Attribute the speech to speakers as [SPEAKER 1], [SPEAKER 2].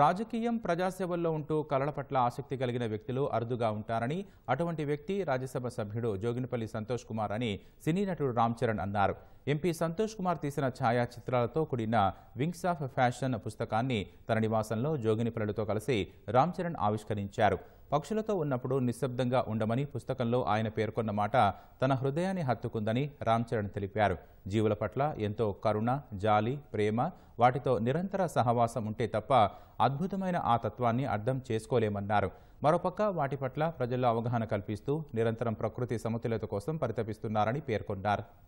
[SPEAKER 1] రాజకీయం ప్రజాసేవల్లో ఉంటూ కళల పట్ల ఆసక్తి కలిగిన వ్యక్తులు అరుదుగా ఉంటారని అటువంటి వ్యక్తి రాజ్యసభ సభ్యుడు జోగినపల్లి సంతోష్ కుమార్ అని సినీ నటుడు రామ్ చరణ్ అన్నారు ఎంపీ సంతోష్ కుమార్ తీసిన ఛాయాచిత్రాలతో కూడిన వింగ్స్ ఆఫ్ ఫ్యాషన్ పుస్తకాన్ని తన నివాసంలో జోగినిపల్లెలతో కలిసి రామ్ చరణ్ ఆవిష్కరించారు పక్షులతో ఉన్నప్పుడు నిశ్శబ్దంగా ఉండమని పుస్తకంలో ఆయన పేర్కొన్న మాట తన హృదయాన్ని హత్తుకుందని రామ్ చరణ్ తెలిపారు జీవుల పట్ల ఎంతో కరుణ జాలి ప్రేమ వాటితో నిరంతర సహవాసం ఉంటే తప్ప అద్భుతమైన ఆ తత్వాన్ని అర్థం చేసుకోలేమన్నారు మరోపక్క వాటి పట్ల ప్రజల్లో అవగాహన కల్పిస్తూ నిరంతరం ప్రకృతి సమతుల్యత కోసం పరితపిస్తున్నారని పేర్కొన్నారు